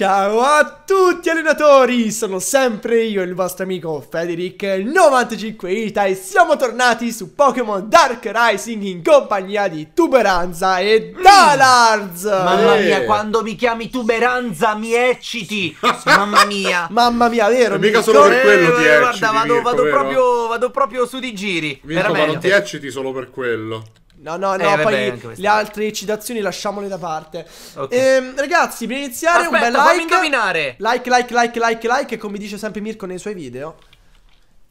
Ciao a tutti allenatori, sono sempre io il vostro amico Federic95ita e siamo tornati su Pokémon Dark Rising in compagnia di Tuberanza e mm. Dalarz Mamma eh. mia, quando mi chiami Tuberanza mi ecciti, mamma mia Mamma mia, vero? E mica solo per quello eh, ti eh, ecciti, Guarda, vado, vado, proprio, vado proprio su di giri, Mirko, veramente ma non ti ecciti solo per quello No, no, no, eh, poi vabbè, le altre citazioni lasciamole da parte. Okay. Ehm, ragazzi, per iniziare Aspetta, un bel like. indovinare. Like, like, like, like, like, come dice sempre Mirko nei suoi video.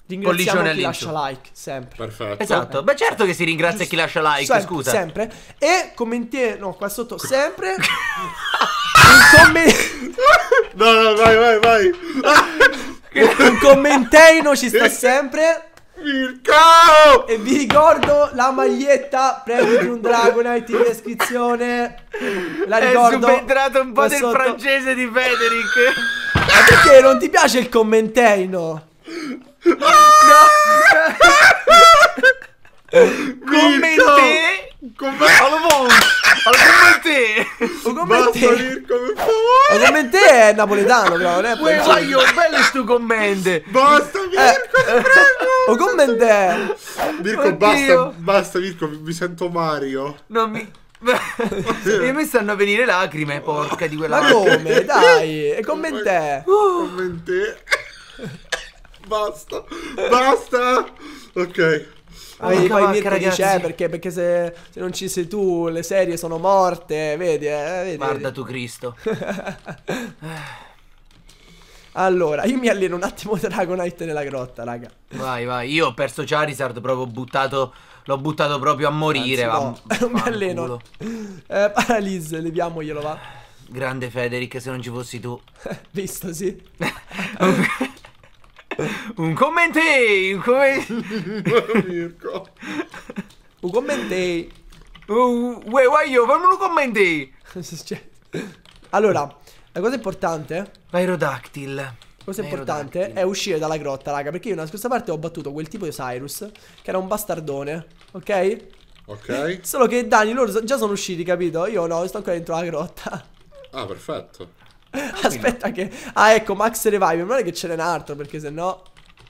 Ringraziamo chi lascia like, sempre. Perfetto. Esatto. Eh. Beh, certo che si ringrazia Giusto. chi lascia like, sempre, scusa. Sempre. E commentiere, no, qua sotto sempre un commento No, no, vai, vai, vai. un commentino ci sta sempre Mirko! E vi ricordo la maglietta di un Dragonite in descrizione La ricordo È subentrato un po' del sotto. francese di Federic Ma perché non ti piace il commentaino? Ah! No! Commenté Commente Allo bon Allo commente Allo commente Allo commente è napoletano però non è Uè vai io bello sto commente Basta eh. Mirko eh. prego O commente Mirko Oddio. basta Basta Mirko mi sento Mario Non mi e mi stanno a venire lacrime, porca di quella. Ma come? Dai, e commentè. Commentè. Basta. Basta. Ok poi, poi Mirko ragazzi. dice eh, perché, perché se, se, non ci sei tu le serie sono morte, vedi, eh, vedi Guarda vedi. tu Cristo. allora, io mi alleno un attimo Dragonite nella grotta, raga. Vai, vai. Io ho perso Charizard proprio buttato L'ho buttato proprio a morire. Anzi, va, no, non mi alleno. Eh, paralise, leviamoglielo, va. Grande Federic, se non ci fossi tu. Visto, sì. un commento un commento un commento Uh, uè, uè, io, fammi un commento cioè, allora, la cosa importante... L'aerodactyl. Cosa importante è uscire dalla grotta, raga, perché io nella scorsa parte ho battuto quel tipo di Cyrus, che era un bastardone, ok? Ok. Solo che Dani, loro già sono usciti, capito? Io no, sto ancora dentro la grotta. Ah, perfetto. Aspetta che... Ah, ecco, Max Revive. Non è che ce n'è un altro, perché sennò... No...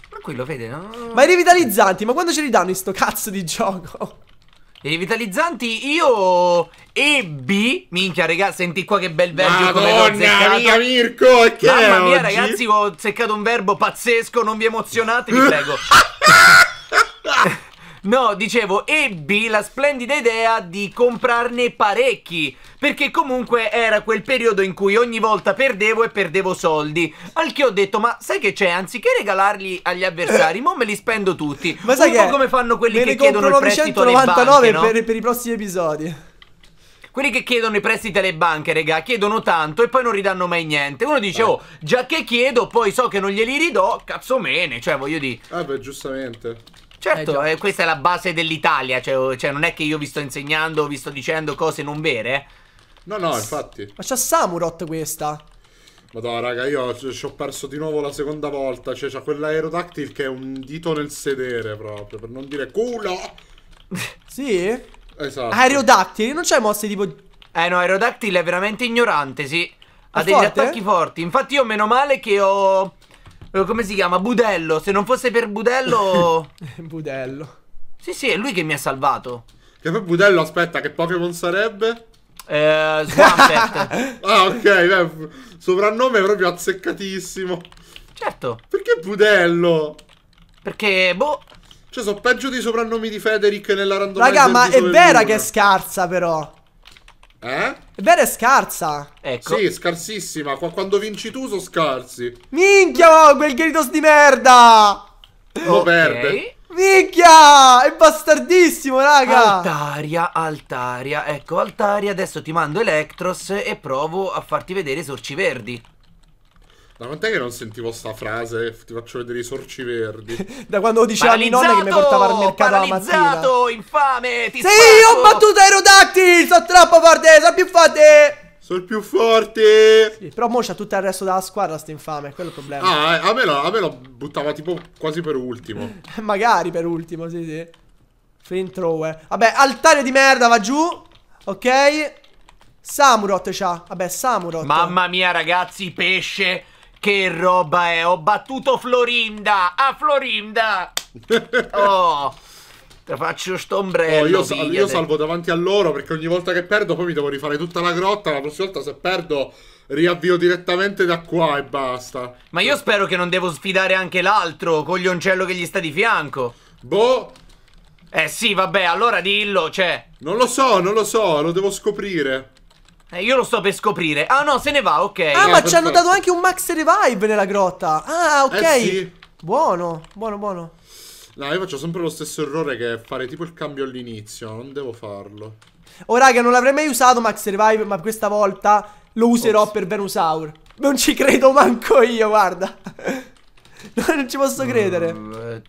Tranquillo, vede, no? Ma i rivitalizzanti, ma quando ce li danno in sto cazzo di gioco? I rivitalizzanti io E B... Minchia raga senti qua che bel verbo Madonna come mia Mirko e che Mamma mia oggi? ragazzi ho seccato un verbo pazzesco Non vi emozionate vi prego No, dicevo, ebbi la splendida idea di comprarne parecchi, perché comunque era quel periodo in cui ogni volta perdevo e perdevo soldi. Al che ho detto, ma sai che c'è? Anziché regalarli agli avversari, eh. mo me li spendo tutti. Ma sai Un che po' come fanno quelli che chiedono il prestito alle banche, no? per, per i prossimi episodi. Quelli che chiedono i prestiti alle banche, regà, chiedono tanto e poi non ridanno mai niente. Uno dice, eh. oh, già che chiedo, poi so che non glieli ridò, cazzo mene, cioè voglio dire. Ah, beh, giustamente. Certo, eh, eh, questa è la base dell'Italia, cioè, cioè, non è che io vi sto insegnando, vi sto dicendo cose non vere. No, no, infatti. Ma c'ha Samurot questa. Madonna, raga, io ci ho perso di nuovo la seconda volta. Cioè, c'ha quell'aerodactyl che è un dito nel sedere proprio, per non dire culo. sì? Esatto. Aerodactyl, non c'è mosse tipo... Eh no, Aerodactyl è veramente ignorante, sì. Ha è degli attacchi forti. Infatti io meno male che ho... Eh, come si chiama? Budello. Se non fosse per Budello. Budello. Sì, sì, è lui che mi ha salvato. Che poi Budello, aspetta, che Pokémon sarebbe? Eh, Swampert. ah, ok, beh, soprannome proprio azzeccatissimo. Certo. Perché Budello? Perché, boh. Cioè, sono peggio dei soprannomi di Federic nella randomizer Raga, ma è vera che è scarsa, però. Eh? Vera è scarsa. Ecco. Sì, scarsissima. Qua, quando vinci tu sono scarsi. Minchia, oh, quel Gyarados di merda. Lo okay. perde. Minchia! È bastardissimo, raga! Altaria, Altaria. Ecco, Altaria, adesso ti mando Electros e provo a farti vedere i sorci verdi. Da quant'è che non sentivo sta frase? Ti faccio vedere i sorci verdi. da quando diceva 10 anni nonna che mi portava al mercato la mattina. infame! Ti sì, spacco. ho battuto Aerodactyl! Sono troppo forte, sono più forte! Sono più forte! Sì, però mo c'ha tutto il resto della squadra sta infame, quello è il problema. Ah, eh, a me lo, a me lo buttava tipo quasi per ultimo. Magari per ultimo, sì, sì. Flint thrower. Eh. Vabbè, altare di merda, va giù. Ok. Samurot c'ha. Vabbè, Samurot. Mamma mia, ragazzi, pesce. Che roba è? Ho battuto Florinda! A Florinda! Oh! Te faccio st'ombrello. Oh, io, sal io, salvo davanti a loro perché ogni volta che perdo poi mi devo rifare tutta la grotta. La prossima volta se perdo riavvio direttamente da qua e basta. Ma io spero che non devo sfidare anche l'altro coglioncello che gli sta di fianco. Boh. Eh sì, vabbè, allora dillo, cioè. Non lo so, non lo so, lo devo scoprire. Eh, io lo sto per scoprire. Ah no, se ne va, ok. Ah, eh, ma ci hanno dato anche un max revive nella grotta. Ah, ok. Eh, sì. Buono, buono, buono. No, io faccio sempre lo stesso errore che è fare tipo il cambio all'inizio, non devo farlo. Oh raga, non l'avrei mai usato Max Revive, ma questa volta lo userò Ops. per Venusaur. Non ci credo manco io, guarda. non ci posso credere. Mm, eh,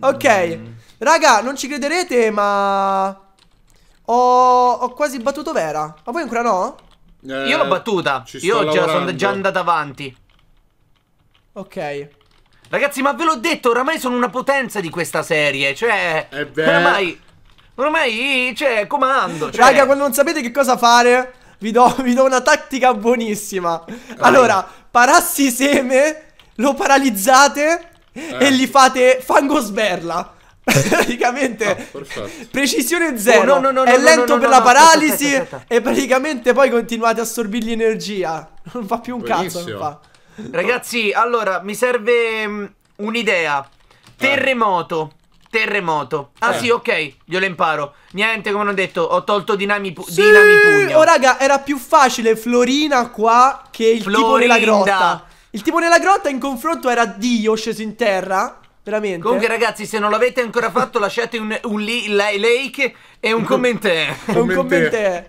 ok. Mm. Raga, non ci crederete, ma ho, ho quasi battuto Vera. Ma voi ancora no? Eh, Io l'ho battuta. Io già sono già andata avanti. Ok. Ragazzi, ma ve l'ho detto, oramai sono una potenza di questa serie. Cioè, eh oramai... oramai. cioè, comando. Cioè... Raga, quando non sapete che cosa fare, vi do, vi do una tattica buonissima. Allora, parassi seme, lo paralizzate eh. e gli fate fango sberla. praticamente ah, precisione zero. Oh, no, no, no, è lento per la paralisi aspetta, aspetta, aspetta. e praticamente poi continuate a assorbirgli energia. Non fa più un Benissimo. cazzo. Fa. Ragazzi, allora mi serve mm, un'idea. Eh. Terremoto. Terremoto. Ah eh. sì, ok, glielo imparo. Niente, come ho detto, ho tolto dinami, sì! dinami pugno. Oh raga, era più facile Florina qua che il Florinda. tipo nella grotta. Il tipo nella grotta in confronto era Dio sceso in terra Veramente. Comunque, ragazzi, se non l'avete ancora fatto, lasciate un, un li, like e un commento. un commentè.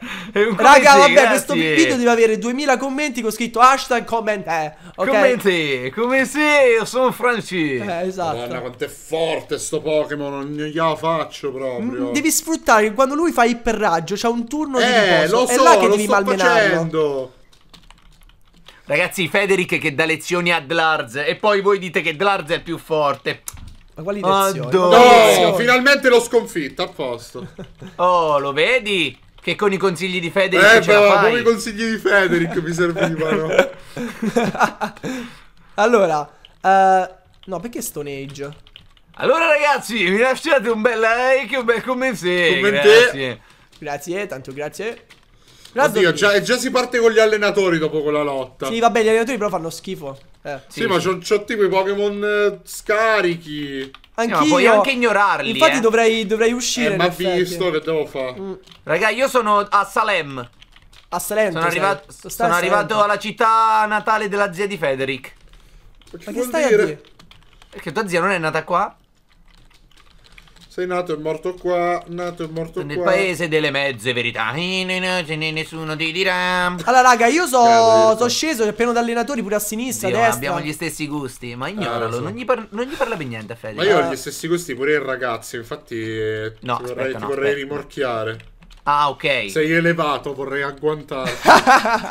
Raga, vabbè, grazie. questo video deve avere 2000 commenti con scritto hashtag commentè. Eh, okay? Commenti, come se io sono Franci. Eh, esatto. Madonna, quanto è forte sto Pokémon, non gliela faccio proprio. Mm, devi sfruttare che quando lui fa iperraggio, c'ha un turno eh, di riposo. Lo so, è là che lo devi sto malmenarlo. Facendo. Ragazzi, Federic che dà lezioni a Dlarz e poi voi dite che Dlarz è più forte. Ma quali lezioni? Oh, no, finalmente l'ho sconfitto, a posto. oh, lo vedi? Che con i consigli di Federic Eh, però, come i consigli di Federic mi servivano. allora, uh, no, perché Stone Age? Allora ragazzi, mi lasciate un bel like, un bel commento. Commenti. Grazie. Grazie, tanto grazie. Oddio, già, già, si parte con gli allenatori dopo quella lotta. Sì, vabbè, gli allenatori però fanno schifo. Eh. Sì, sì, ma c'ho, c'ho tipo i Pokémon eh, scarichi. Anch'io. No, puoi anche ignorarli. Infatti eh. dovrei, dovrei, uscire. Eh, ma visto che devo fare. Mm. Raga, io sono a Salem. A Salem. Sono, arrivato, sono Salento. arrivato alla città natale della zia di Federic. Ma che, ma che stai dire? a dire? Perché tua zia non è nata qua? Sei nato e morto qua, nato e morto qua. Nel paese delle mezze verità. Ce nessuno ti dirà. Allora, raga, io sono so sceso pieno di allenatori pure a sinistra, Dio, a destra. Abbiamo gli stessi gusti, ma ignoralo. Ah, so. non, gli non, gli parla per niente a Fede. Ma io ho eh. gli stessi gusti pure il ragazzo, infatti eh, no, ti aspetta, vorrei, no, vorrei rimorchiare. Ah, ok. Sei elevato, vorrei agguantarti.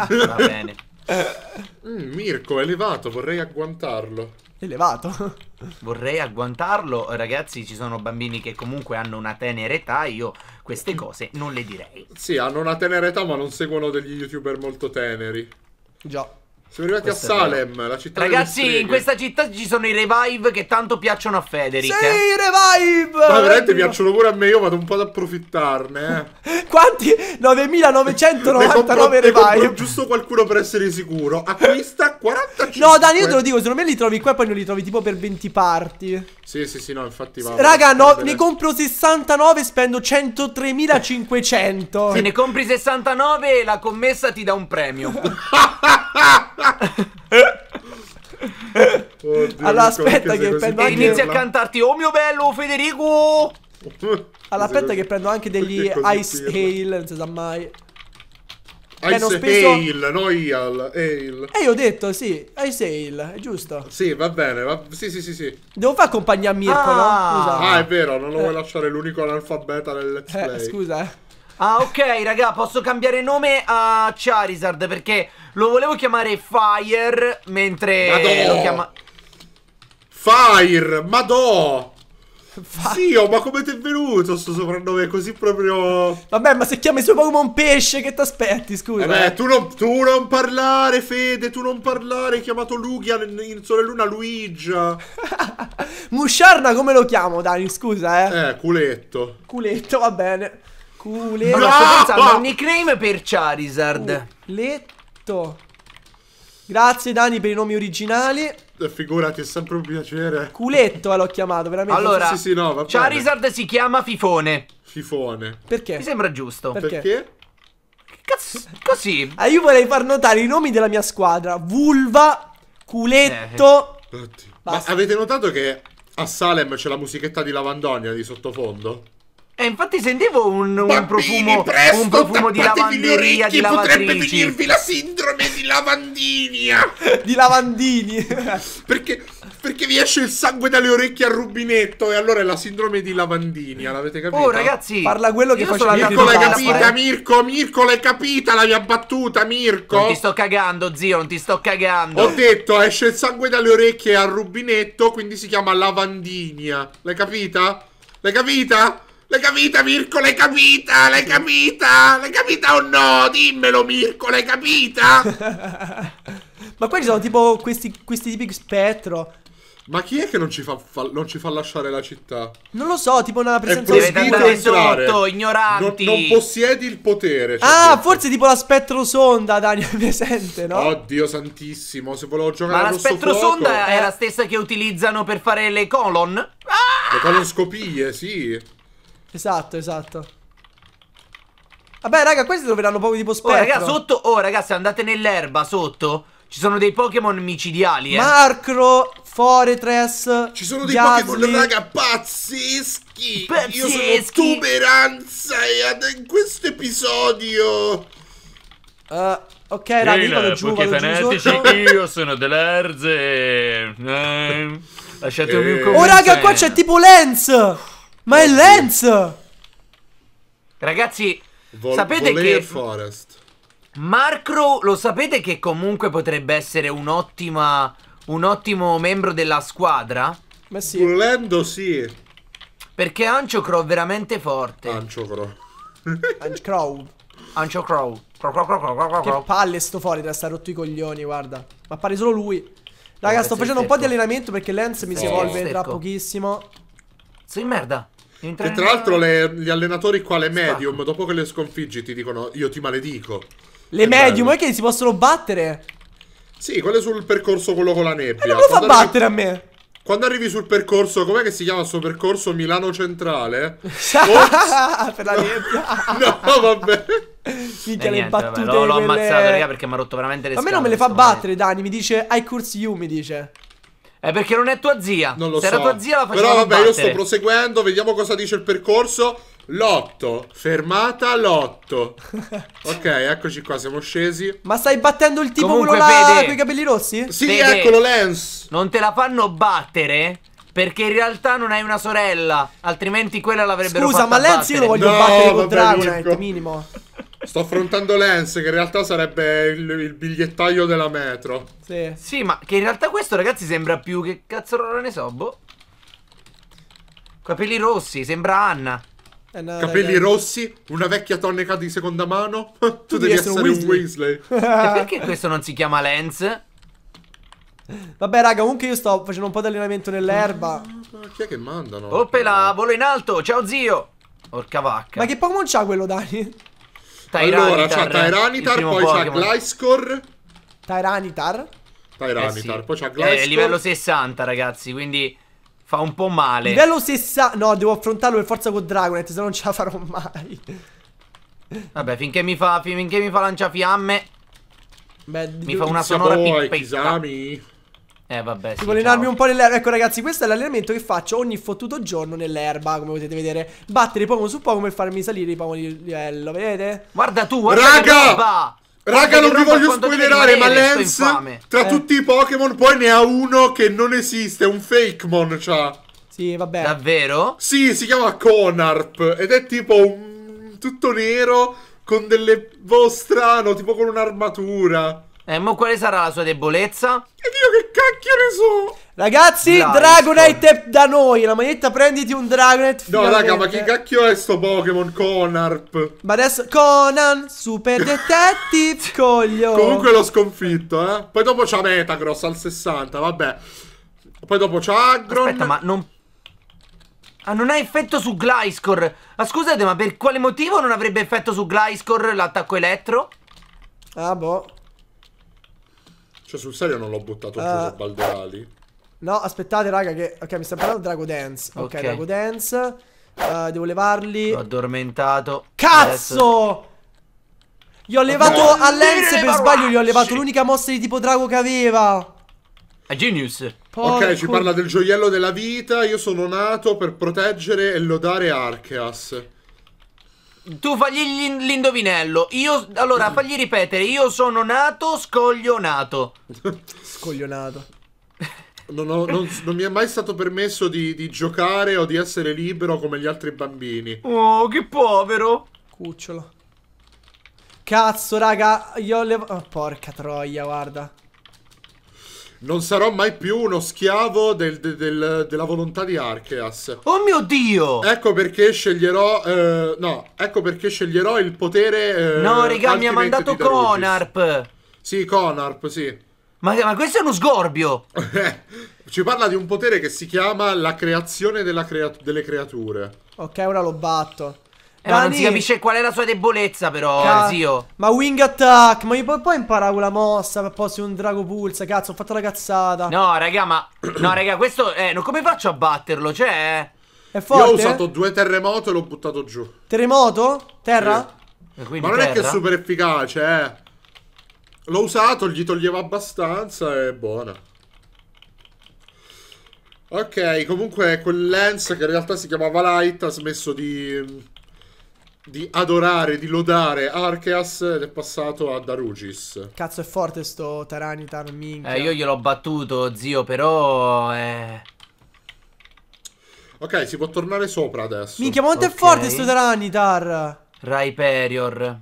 Va bene. Mm, Mirko, elevato, vorrei agguantarlo elevato. Vorrei agguantarlo, ragazzi, ci sono bambini che comunque hanno una tenera età, io queste cose non le direi. Sì, hanno una tenera età ma non seguono degli youtuber molto teneri. Già. Siamo arrivati questa a Salem, la città Ragazzi, in questa città ci sono i revive che tanto piacciono a Federico. Sì, eh. i revive! Ma veramente piacciono pure a me, io vado un po' ad approfittarne. Eh. Quanti? 9999 compro, revive. giusto qualcuno per essere sicuro. Acquista 45. No, Dani, io te lo dico, secondo me li trovi qua e poi non li trovi tipo per 20 parti. Sì, sì, sì, no, infatti va. Raga, no, ne compro 69 spendo 103.500. Se ne compri 69 la commessa ti dà un premio. Oddio, allora aspetta che prendo anche... inizi a cantarti Oh mio bello Federico! Allora aspetta che prendo anche degli Ice hail, non si sa mai. Ice hanno speso... Ale, Royal, Ale. E eh, io ho detto, sì, Ice hail, è giusto? Sì, va bene, va... sì, sì, sì, sì. Devo fare compagnia a Mirko, ah. no? Ah, è vero, non lo vuoi eh. lasciare l'unico analfabeta nel let's eh, play. Eh, scusa, eh. Ah, ok, raga, posso cambiare nome a Charizard perché lo volevo chiamare Fire mentre Madonna. lo chiama... Fire, madò! Zio, oh, ma come ti è venuto sto soprannome così proprio... Vabbè, ma se chiami il suo Pokémon pesce, che ti aspetti, scusa? Vabbè, eh eh. tu, non, tu non parlare, Fede, tu non parlare, hai chiamato Lugia in Sole Luna Luigia. Musciarna come lo chiamo, Dani, scusa, eh? Eh, culetto. Culetto, va bene. Culetto. No! Ah, ah. un nickname per Charizard. Culetto. Grazie, Dani, per i nomi originali. Eh, figurati, è sempre un piacere. Culetto eh, l'ho chiamato, veramente. Allora, sì, sì, no, va Charizard si chiama Fifone. Fifone. Perché? Mi sembra giusto. Perché? Perché? Cazzo, così. Ah, io vorrei far notare i nomi della mia squadra. Vulva, Culetto. Eh. Ma avete notato che a Salem c'è la musichetta di Lavandonia di sottofondo? E eh, infatti sentivo un, un Bambini, profumo, presto, un profumo di lavanderia, di lavatrici. Potrebbe venirvi la sindrome di lavandinia. di lavandini. perché, perché vi esce il sangue dalle orecchie al rubinetto e allora è la sindrome di lavandinia, l'avete capito? Oh ragazzi, parla quello che faccio. Mirko l'hai capita, eh? Mirko, Mirko l'hai capita la mia battuta, Mirko? Non ti sto cagando, zio, non ti sto cagando. Ho detto, esce il sangue dalle orecchie al rubinetto, quindi si chiama lavandinia. L'hai capita? L'hai capita? L'hai capita, Mirko? L'hai capita? L'hai capita? L'hai capita o no? Dimmelo, Mirko, l'hai capita? Ma poi ci sono tipo questi, questi tipi spettro. Ma chi è che non ci fa, fa, non ci fa lasciare la città? Non lo so, tipo una presenza di andare sotto, ignoranti. Non, non, possiedi il potere. Cioè ah, questo. forse tipo la spettrosonda, Daniel, presente, no? Oddio santissimo, se volevo giocare Ma la spettrosonda fuoco... è eh. la stessa che utilizzano per fare le colon? Ah! Le colonscopie, sì. Esatto, esatto. Vabbè, raga, questi dovranno proprio tipo spettro. Oh, raga, sotto... Oh, ragazzi, andate nell'erba sotto. Ci sono dei Pokémon micidiali, eh. Marcro, Foretress. Ci sono dei Pokémon, raga, pazzeschi. pazzeschi. Io sono tuberanza in questo episodio. Uh, ok, raga, io vado giù, vado giù sotto. Io sono dell'Erze. Eh, lasciatemi un eh. commento. Oh, raga, qua c'è tipo Lens. Ma è Lenz! Ragazzi, Vol sapete che... Forest. Marcro, lo sapete che comunque potrebbe essere un'ottima... Un ottimo membro della squadra? Ma sì. Volendo sì. Perché Ancio Crow è veramente forte. Ancio Crow. Ancio Crow. Ancio Crow. Crow, crow, crow, crow, crow, crow. Che palle sto fuori, sta rotto i coglioni, guarda. Ma pare solo lui. Raga, sto facendo un po' di allenamento perché Lens mi si evolve tra pochissimo. Sei merda. Che tra l'altro le, gli allenatori qua, le medium, Spacco. dopo che le sconfiggi ti dicono io ti maledico. Le è medium bello. è che si possono battere? Sì, quelle sul percorso quello con la nebbia. Ma eh, non lo fa arrivi... battere a me. Quando arrivi sul percorso, com'è che si chiama questo percorso Milano Centrale? Oh, per la nebbia. no, vabbè. Minchia, eh, le battute. L'ho, l'ho ammazzato, raga, perché mi ha rotto veramente le ma A me non me le fa battere, Dani. Mi dice I curse you, mi dice. È perché non è tua zia. Non lo Se so. Se era tua zia la facciamo Però vabbè, battere. io sto proseguendo, vediamo cosa dice il percorso. Lotto, fermata lotto. ok, eccoci qua, siamo scesi. Ma stai battendo il tipo Comunque, quello là con i capelli rossi? Sì, Fede, eccolo Lens. Non te la fanno battere? Perché in realtà non hai una sorella, altrimenti quella l'avrebbero fatta Scusa, ma Lens io lo voglio no, battere con Dragonite, minimo. Sto affrontando Lens, che in realtà sarebbe il, il, bigliettaio della metro. Sì. sì, ma che in realtà questo, ragazzi, sembra più che cazzo ne so, boh. Capelli rossi, sembra Anna. Eh no, Capelli ragazzi. rossi, una vecchia tonneca di seconda mano. tu, tu, devi essere, essere un Weasley. Un Weasley. perché questo non si chiama Lens? Vabbè, raga, comunque io sto facendo un po' di allenamento nell'erba. Ah, ma chi è che mandano? Oppela, volo in alto, ciao zio. Orca vacca. Ma che Pokémon c'ha quello, Dani? Tyranitar, allora, c'ha Tyranitar, poi Pokemon. c'ha Gliscor. Tyranitar. Tyranitar, eh sì. poi c'ha eh, Gliscor. È livello 60, ragazzi, quindi fa un po' male. Livello 60... No, devo affrontarlo per forza con Dragonet, se no non ce la farò mai. Vabbè, finché mi fa, finché mi fa lanciafiamme... Beh, mi fa una sonora poi, pippetta. Kisami. Eh vabbè Devo sì, allenarmi ciao. un po' nell'erba Ecco ragazzi questo è l'allenamento che faccio ogni fottuto giorno nell'erba Come potete vedere Battere i Pokémon su Pokémon per farmi salire i Pokémon di livello Vedete? Guarda tu guarda Raga! Raga, non vi voglio spoilerare, ma Lance, tra eh. tutti i Pokémon, poi ne ha uno che non esiste, un Fakemon, c'ha. Sì, vabbè. Davvero? Sì, si chiama Conarp, ed è tipo un... tutto nero, con delle... boh, strano, tipo con un'armatura. Eh, ma quale sarà la sua debolezza? È io cacchio ne so? Ragazzi, Life. Dragonite è da noi. La maglietta prenditi un Dragonite. No, finalmente. raga, ma che cacchio è sto Pokémon Conarp? Ma adesso Conan, Super Detective, coglio. Comunque l'ho sconfitto, eh. Poi dopo c'ha Metagross al 60, vabbè. Poi dopo c'ha Agron. Aspetta, ma non Ah, non ha effetto su Gliscor. Ma scusate, ma per quale motivo non avrebbe effetto su Gliscor l'attacco elettro? Ah, boh. Cioè, sul serio non l'ho buttato giù uh, su eh, Balderali? No, aspettate, raga, che... Ok, mi sta parlando Drago Dance. Ok, okay. Drago Dance. Uh, devo levarli. L'ho addormentato. Cazzo! Adesso... Gli ho levato okay. a Lens per barracci. sbaglio, gli ho levato l'unica mossa di tipo drago che aveva. A Genius. Porco. Ok, ci parla del gioiello della vita. Io sono nato per proteggere e lodare Arceas. Tu fagli l'indovinello. Io, allora, fagli ripetere. Io sono nato scoglionato. scoglionato. Non, ho, non, non, mi è mai stato permesso di, di, giocare o di essere libero come gli altri bambini. Oh, che povero. Cucciolo. Cazzo, raga. Io ho levato... Oh, porca troia, guarda. Non sarò mai più uno schiavo del, del, del, della volontà di Archeas. Oh mio Dio! Ecco perché sceglierò. Eh, no, ecco perché sceglierò il potere. Eh, no, regà, mi ha mandato Conarp. Sì, Conarp, sì. Ma, ma, questo è uno sgorbio. Ci parla di un potere che si chiama la creazione crea delle creature. Ok, ora lo batto. Eh, ma non si capisce qual è la sua debolezza, però, Ca zio. Ma wing attack, ma io poi, poi quella mossa per poi un drago pulsa, cazzo, ho fatto la cazzata. No, raga, ma... no, raga, questo... Eh, come faccio a batterlo? Cioè... È forte? Io ho usato due terremoto e l'ho buttato giù. Terremoto? Terra? Sì. Eh, ma non terra? è che è super efficace, eh. L'ho usato, gli toglieva abbastanza e buona. Ok, comunque quel lens che in realtà si chiamava Light ha smesso di di adorare, di lodare Archeas ed è passato a Darugis. Cazzo è forte sto Taranitar, minchia. Eh, cioè. io gliel'ho battuto, zio, però... Eh... Ok, si può tornare sopra adesso. Minchia, ma quanto okay. è forte sto Taranitar? Rhyperior.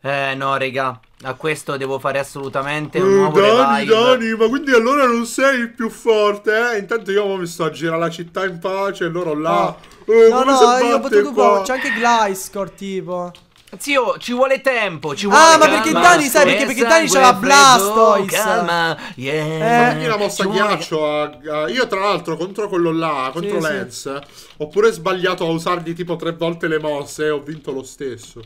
Eh, no, raga. A questo devo fare assolutamente un eh, nuovo Dani, revive. Dani, ma quindi allora non sei il più forte, eh? Intanto io mi sto a girare la città in pace, loro là... Oh. Eh, no, no, io ho potuto qua. C'è anche Gliscor, tipo. Zio, ci vuole tempo, ci ah, vuole Ah, ma perché Dani, sai perché? Perché Dani c'ha la Blastoise. Calma, yeah. Eh, la mossa ghiaccio. Vuole... io, tra l'altro, contro quello là, contro sì, Lens, sì. ho pure sbagliato a usargli tipo tre volte le mosse e ho vinto lo stesso.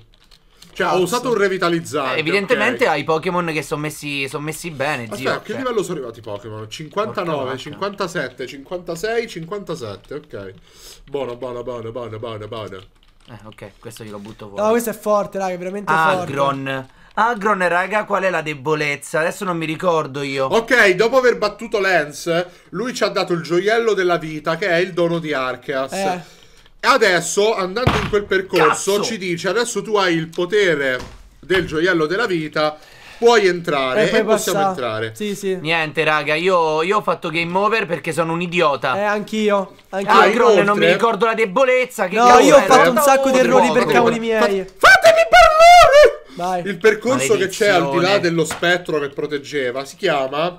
Cioè, ho usato un revitalizzante. Eh, evidentemente okay. hai Pokémon che sono messi, son messi, bene. Aspetta, zio, a che cioè. livello sono arrivati i Pokémon? 59, 57, 56, 57. Ok. Buona, buona, buona, buona, buona, buona. Eh, ok, questo glielo butto fuori. No, questo è forte, raga, è veramente Agron. forte. Agron, raga, qual è la debolezza? Adesso non mi ricordo io. Ok, dopo aver battuto Lance, lui ci ha dato il gioiello della vita, che è il dono di Arceas. Eh. Adesso, andando in quel percorso, Cazzo! ci dice adesso tu hai il potere del gioiello della vita puoi entrare e, e possiamo passa. entrare. Sì, sì. Niente, raga, io, io, ho fatto game over perché sono un idiota. Eh, anch'io. Anch'io. Ah, inoltre... non mi ricordo la debolezza. Che no, io ho fatto un sacco di errori per cavoli miei. Fatemi parlare! Vai. Il percorso che c'è al di là dello spettro che proteggeva si chiama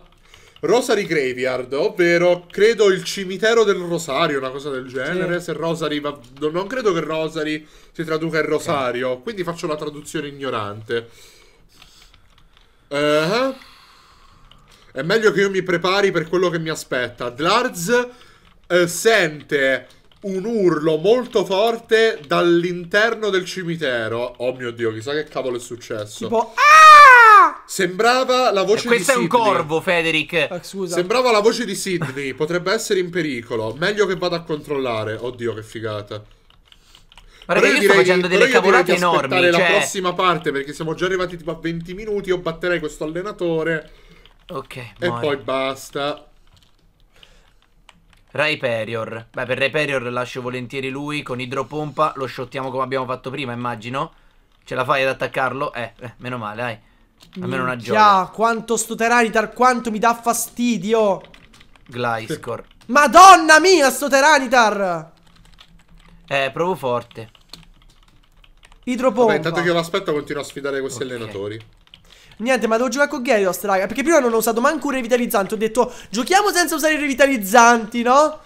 Rosary Graveyard, ovvero credo il cimitero del Rosario, una cosa del genere. Sì. Se Rosary va... Non credo che Rosary si traduca in Rosario, sì. quindi faccio la traduzione ignorante. Uh-huh. È meglio che io mi prepari per quello che mi aspetta. Dlarz eh, sente un urlo molto forte dall'interno del cimitero. Oh mio dio, chissà che cavolo è successo. Tipo, ah! Sembrava la voce eh, di Sidney. Questo è un corvo, Federic. Ah, scusa. Sembrava la voce di Sidney. Potrebbe essere in pericolo. Meglio che vada a controllare. Oddio, che figata. Ma raga, io, io sto facendo delle cavolate enormi. Cioè... la prossima parte perché siamo già arrivati tipo a 20 minuti. Io batterei questo allenatore. Ok. E muore. poi basta. Rayperior. Beh, per Rayperior lascio volentieri lui con idropompa. Lo shottiamo come abbiamo fatto prima, immagino. Ce la fai ad attaccarlo? Eh, eh meno male, dai. A me non ha gioia. quanto sto Teranitar, quanto mi dà fastidio. Gliscor. Madonna mia, sto Teranitar! Eh, provo forte. Idropompa. intanto che io l'aspetto continuo a sfidare questi okay. allenatori. Niente, ma devo giocare con Gyarados, raga. Perché prima non ho usato manco un revitalizzante. Ho detto, giochiamo senza usare i revitalizzanti, no?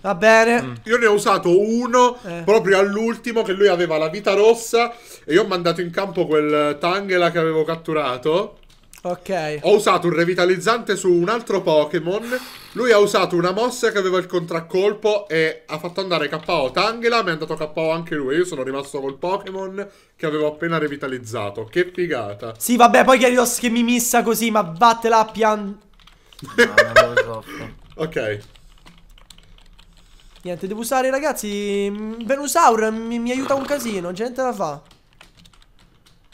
Va bene. Mm. Io ne ho usato uno eh. proprio all'ultimo che lui aveva la vita rossa e io ho mandato in campo quel Tangela che avevo catturato. Ok. Ho usato un revitalizzante su un altro Pokémon. Lui ha usato una mossa che aveva il contraccolpo e ha fatto andare KO Tangela. Mi è andato KO anche lui. Io sono rimasto col Pokémon che avevo appena revitalizzato. Che figata. Sì, vabbè, poi Gyarados che mi missa così, ma vattela a pian... No, ah, ok. Niente, devo usare, ragazzi. Mm, Venusaur mi, mi aiuta un casino. Gente la fa.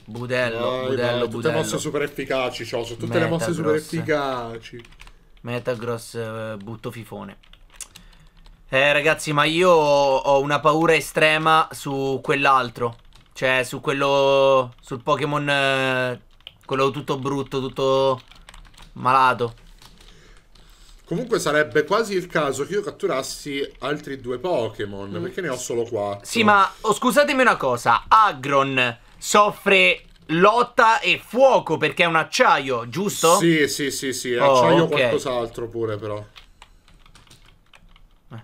Budello, Vai, budello, tutte budello. Tutte le mosse super efficaci, ciò. Sono tutte Metagross. le mosse super efficaci. Metagross, eh, butto fifone. Eh, ragazzi, ma io ho una paura estrema su quell'altro. Cioè, su quello... Sul Pokémon... Eh, quello tutto brutto, tutto... Malato. Comunque sarebbe quasi il caso che io catturassi altri due Pokémon, mm. perché ne ho solo quattro. Sì, ma oh, scusatemi una cosa. Agron soffre lotta e fuoco perché è un acciaio, giusto? Sì, sì, sì, sì, oh, acciaio okay. qualcos'altro pure però. Eh,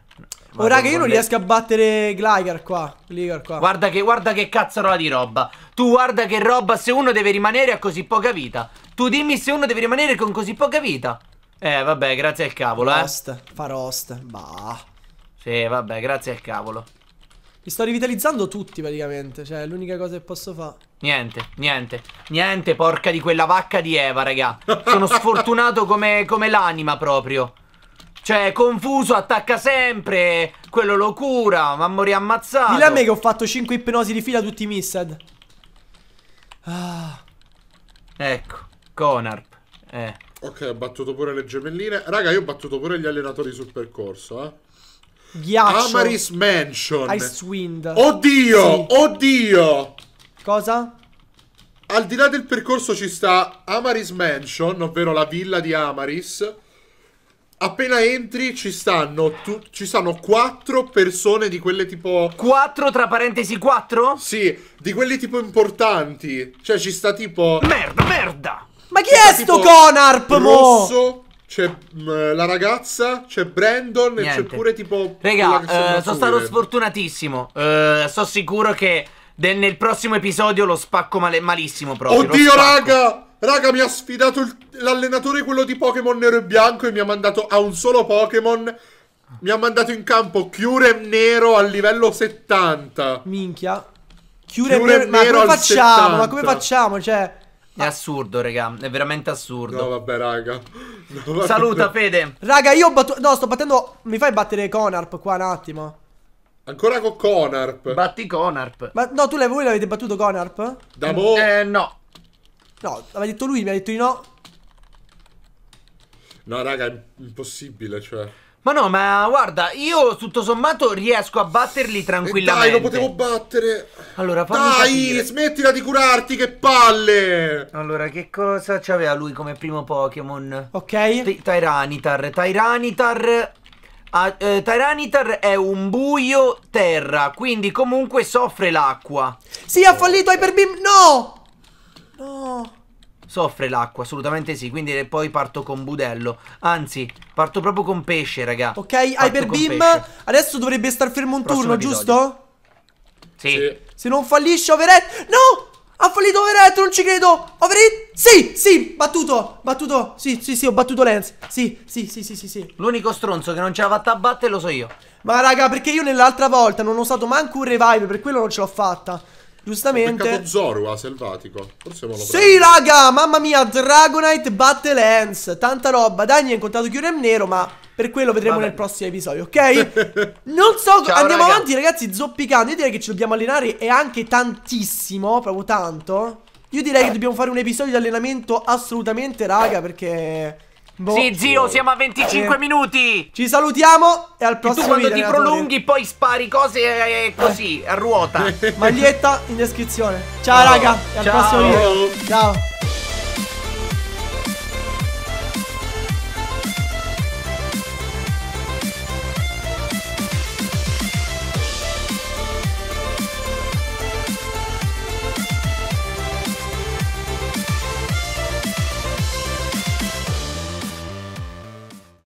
oh, raga, io non riesco a battere Gligar qua. Gligar qua. Guarda che, guarda che cazzarola di roba. Tu guarda che roba se uno deve rimanere a così poca vita. Tu dimmi se uno deve rimanere con così poca vita. Eh, vabbè, grazie al cavolo, eh. Farost, Farost, bah. Sì, vabbè, grazie al cavolo. Li sto rivitalizzando tutti praticamente, cioè è l'unica cosa che posso fare. Niente, niente, niente, porca di quella vacca di Eva, raga. Sono sfortunato come, come l'anima proprio. Cioè, confuso, attacca sempre, quello lo cura, ma morì ammazzato. Dilla a me che ho fatto 5 ipnosi di fila tutti i missed. Ah. Ecco, Conarp. Eh. Ok, ho battuto pure le gemelline. Raga, io ho battuto pure gli allenatori sul percorso, eh. Ghiaccio. Amaris Mansion. Icewind. Oddio, sì. oddio. Cosa? Al di là del percorso ci sta Amaris Mansion, ovvero la villa di Amaris. Appena entri ci stanno, tu, ci stanno quattro persone di quelle tipo... Quattro tra parentesi quattro? Sì, di quelli tipo importanti. Cioè ci sta tipo... Merda, merda! Ma chi è sto Conarp, mo? Rosso, c'è mh, mm, la ragazza, c'è Brandon Niente. e c'è pure tipo... Raga, eh, sono stato sfortunatissimo. Eh, sono sicuro che nel prossimo episodio lo spacco male malissimo proprio. Oddio raga! Raga, mi ha sfidato l'allenatore quello di Pokémon nero e bianco e mi ha mandato a un solo Pokémon. Mi ha mandato in campo Cure nero al livello 70. Minchia. Cure, nero, nero, ma come facciamo? 70. Ma come facciamo? Cioè... È ah. assurdo, raga. È veramente assurdo. No, vabbè, raga. No, Saluta, Fede. Raga, io ho battuto. No, sto battendo. Mi fai battere Conarp qua un attimo. Ancora con Conarp. Batti Conarp. Ma no, tu voi l'avete battuto Conarp? Da mo. Eh, no. No, l'aveva detto lui, mi ha detto di no. No, raga, è impossibile, cioè. Ma no, ma guarda, io tutto sommato riesco a batterli tranquillamente. E dai, lo potevo battere. Allora, fammi Dai, capire. smettila di curarti, che palle! Allora, che cosa c'aveva lui come primo Pokémon? Ok. T Tyranitar, Tyranitar... Ah, eh, Tyranitar è un buio terra, quindi comunque soffre l'acqua. Sì, ha fallito Hyper Beam! No! No! Soffre l'acqua, assolutamente sì. Quindi poi parto con budello. Anzi, parto proprio con pesce, raga. Ok, Hyperbeam. Adesso dovrebbe star fermo un turno, giusto? Sì. sì. Se non fallisce Overhead... No! Ha fallito Overhead, non ci credo! Overhead? Sì, sì, battuto, battuto. Sì, sì, sì, ho battuto Lens. Sì, sì, sì, sì, sì, sì. L'unico stronzo che non ce l'ha fatta a battere lo so io. Ma raga, perché io nell'altra volta non ho usato manco un revive, per quello non ce l'ho fatta. Giustamente. Ho Zoru a ah, selvatico. Forse me lo Sì, raga, mamma mia, Dragonite Battle Lance. Tanta roba. Dai, mi ha incontrato Kyurem Nero, ma per quello vedremo Vabbè. nel prossimo episodio, ok? non so, Ciao, andiamo raga. avanti, ragazzi, zoppicando. Io direi che ci dobbiamo allenare e anche tantissimo, proprio tanto. Io direi che eh. dobbiamo fare un episodio di allenamento assolutamente, raga, perché... Boh. Sì, zio, siamo a 25 eh. minuti. Ci salutiamo e al prossimo video. Tu quando video, ti prolunghi poi spari cose eh, così, eh. a ruota. Maglietta in descrizione. Ciao, oh, raga, e al ciao. prossimo video. Ciao.